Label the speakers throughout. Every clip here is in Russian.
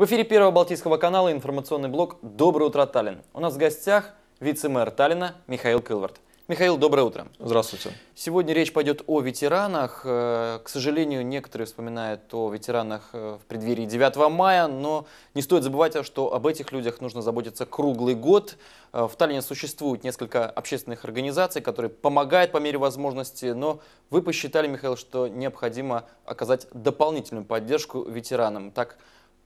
Speaker 1: В эфире Первого Балтийского канала информационный блок «Доброе утро, Таллин». У нас в гостях вице-мэр Таллина Михаил Кылвард. Михаил, доброе утро. Здравствуйте. Сегодня речь пойдет о ветеранах. Э, к сожалению, некоторые вспоминают о ветеранах э, в преддверии 9 мая, но не стоит забывать, что об этих людях нужно заботиться круглый год. Э, в Таллине существует несколько общественных организаций, которые помогают по мере возможности, но вы посчитали, Михаил, что необходимо оказать дополнительную поддержку ветеранам. Так,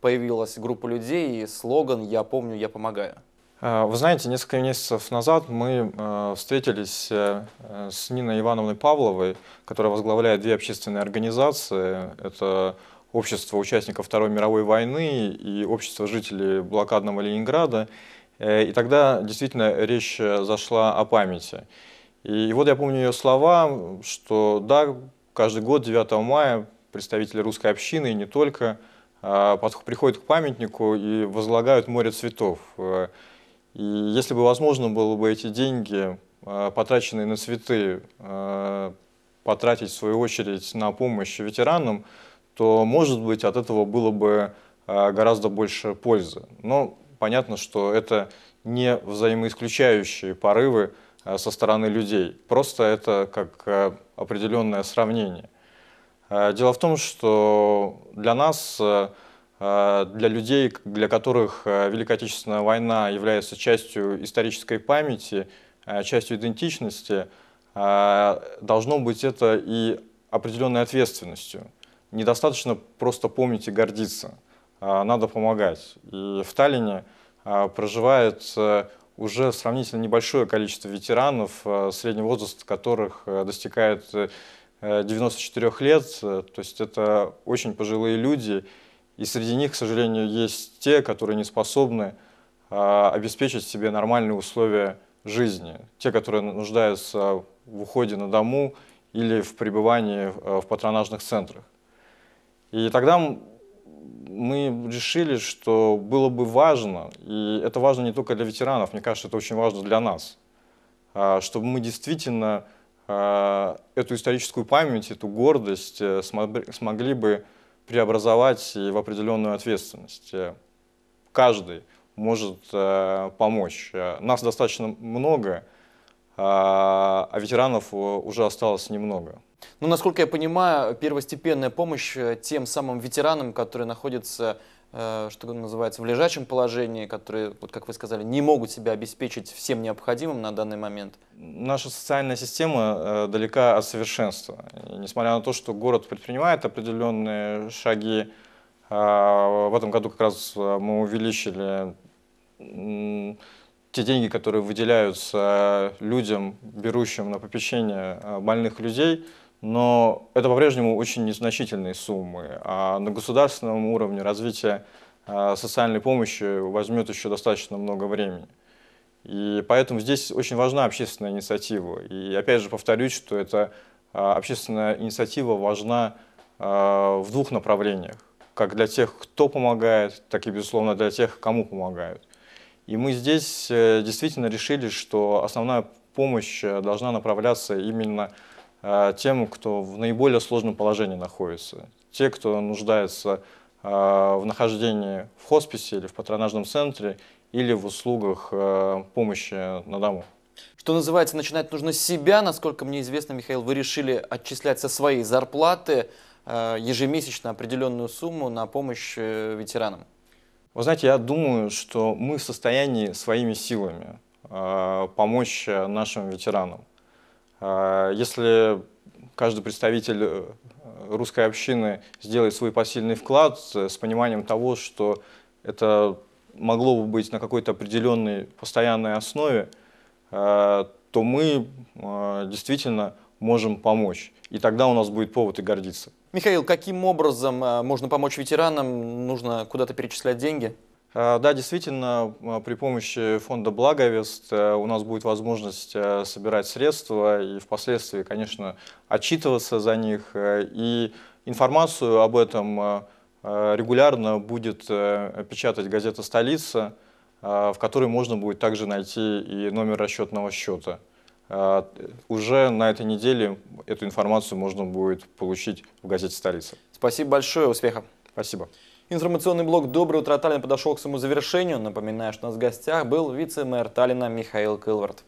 Speaker 1: появилась группа людей и слоган «Я помню, я помогаю».
Speaker 2: Э, вы знаете, несколько месяцев назад мы э, встретились э, с Ниной Ивановной Павловой, которая возглавляет две общественные организации. Это общество участников Второй мировой войны и общество жителей блокадного Ленинграда. И тогда действительно речь зашла о памяти. И вот я помню ее слова, что да, каждый год 9 мая представители русской общины и не только – а, приходят к памятнику и возлагают море цветов. Э, и если бы возможно было бы эти деньги, а, потраченные на цветы, а, потратить в свою очередь на помощь ветеранам, то, может быть, от этого было бы гораздо больше пользы. Но понятно, что это не взаимоисключающие порывы со стороны людей. Просто это как определенное сравнение. Э, дело в том, что для нас, э, э, для людей, для которых Великая Отечественная война является частью исторической памяти, частью идентичности, должно быть это и определенной ответственностью. Недостаточно просто помнить и гордиться, надо помогать. И в Таллине проживает уже сравнительно небольшое количество ветеранов, средний возраст которых достигает 94 э, лет, э, то есть это очень пожилые люди, и среди них, к сожалению, есть те, которые не способны а, обеспечить себе нормальные условия жизни, те, которые нуждаются в уходе на дому или в пребывании в э, патронажных центрах. И тогда мы решили, что было бы важно, и это важно не только для ветеранов, мне кажется, это очень важно для нас, а, чтобы мы действительно а, эту историческую память, эту гордость э, смогли бы преобразовать в определенную ответственность. Э, каждый может э, помочь. Нас достаточно много, а, а ветеранов уже осталось немного.
Speaker 1: Ну, насколько я понимаю, первостепенная помощь тем самым ветеранам, которые находятся Э, что называется, в лежачем положении, которые, вот как вы сказали, не могут себя обеспечить всем необходимым на данный момент?
Speaker 2: Наша социальная система э, далека от совершенства. И несмотря на то, что город предпринимает определенные шаги, э, в этом году как раз мы увеличили те деньги, которые выделяются людям, берущим на попечение больных людей – но это по-прежнему очень незначительные суммы. А на государственном уровне развитие а, социальной помощи возьмет еще достаточно много времени. И поэтому здесь очень важна общественная инициатива. И опять же повторюсь, что эта а, общественная инициатива важна а, в двух направлениях. Как для тех, кто помогает, так и, безусловно, для тех, кому помогают. И мы здесь э, действительно решили, что основная помощь э, должна направляться именно Э, тем, кто в наиболее сложном положении находится. Те, кто нуждается э, в нахождении в хосписе или в патронажном центре, или в услугах э, помощи
Speaker 1: на дому. Что называется, начинать нужно с себя. Насколько мне известно, Михаил, вы решили отчислять со своей зарплаты ежемесячно определенную сумму на помощь ветеранам.
Speaker 2: Вы знаете, я думаю, что мы в состоянии своими силами помочь нашим ветеранам. А, если каждый представитель э, русской общины сделает свой посильный вклад э, с пониманием того, что это могло бы быть на какой-то определенной постоянной основе, э, то мы действительно можем помочь. И тогда у нас будет повод и гордиться.
Speaker 1: Михаил, каким образом можно помочь ветеранам? Нужно куда-то
Speaker 2: перечислять деньги? Э, да, действительно, э, при помощи фонда «Благовест» э, у нас будет возможность собирать средства и впоследствии, конечно, отчитываться за них. И информацию об этом регулярно будет печатать газета «Столица», в которой можно будет также найти и номер расчетного счета. Уже на этой неделе эту информацию можно будет получить в газете «Столица». Спасибо большое, успехов! Спасибо. Информационный блок
Speaker 1: «Доброе утро, Таллин» подошел к своему завершению. Напоминаю, что у нас в гостях был вице-мэр Таллина Михаил Кылвард.